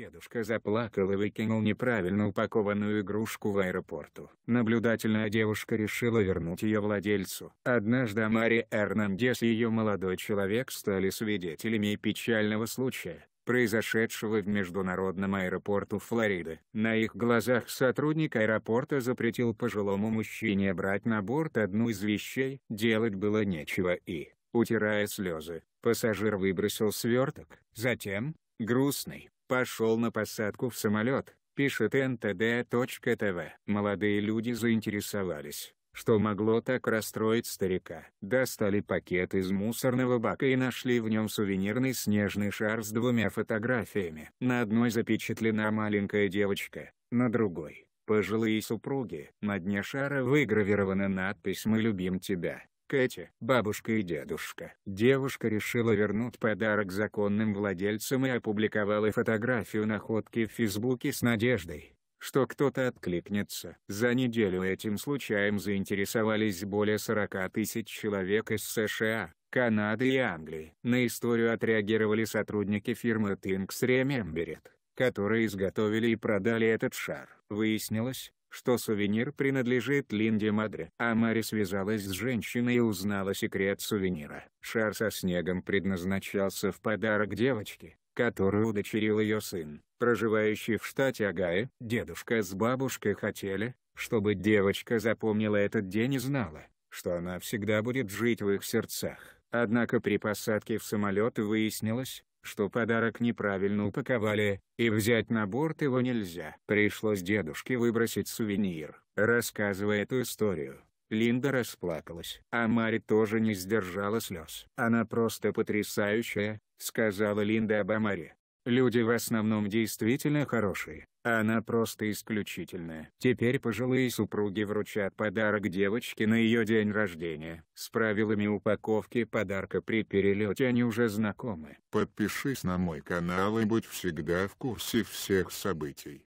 Дедушка заплакал и выкинул неправильно упакованную игрушку в аэропорту. Наблюдательная девушка решила вернуть ее владельцу. Однажды Мари Эрнандес и ее молодой человек стали свидетелями печального случая произошедшего в международном аэропорту Флориды. На их глазах сотрудник аэропорта запретил пожилому мужчине брать на борт одну из вещей. Делать было нечего и, утирая слезы, пассажир выбросил сверток. Затем, грустный, пошел на посадку в самолет, пишет ntd.tv. Молодые люди заинтересовались, что могло так расстроить старика. Достали пакет из мусорного бака и нашли в нем сувенирный снежный шар с двумя фотографиями. На одной запечатлена маленькая девочка, на другой – пожилые супруги. На дне шара выгравирована надпись «Мы любим тебя». Кэти, бабушка и дедушка. Девушка решила вернуть подарок законным владельцам и опубликовала фотографию находки в Фейсбуке с надеждой, что кто-то откликнется. За неделю этим случаем заинтересовались более 40 тысяч человек из США, Канады и Англии. На историю отреагировали сотрудники фирмы Things Remembered, которые изготовили и продали этот шар. Выяснилось, что сувенир принадлежит Линде Мадре. А Мари связалась с женщиной и узнала секрет сувенира. Шар со снегом предназначался в подарок девочке, которую удочерил ее сын, проживающий в штате Агая. Дедушка с бабушкой хотели, чтобы девочка запомнила этот день и знала, что она всегда будет жить в их сердцах. Однако при посадке в самолет выяснилось, что подарок неправильно упаковали, и взять на борт его нельзя. Пришлось дедушке выбросить сувенир. Рассказывая эту историю, Линда расплакалась. А Мари тоже не сдержала слез. «Она просто потрясающая», — сказала Линда об Амаре. Люди в основном действительно хорошие, а она просто исключительная. Теперь пожилые супруги вручат подарок девочке на ее день рождения. С правилами упаковки подарка при перелете они уже знакомы. Подпишись на мой канал и будь всегда в курсе всех событий.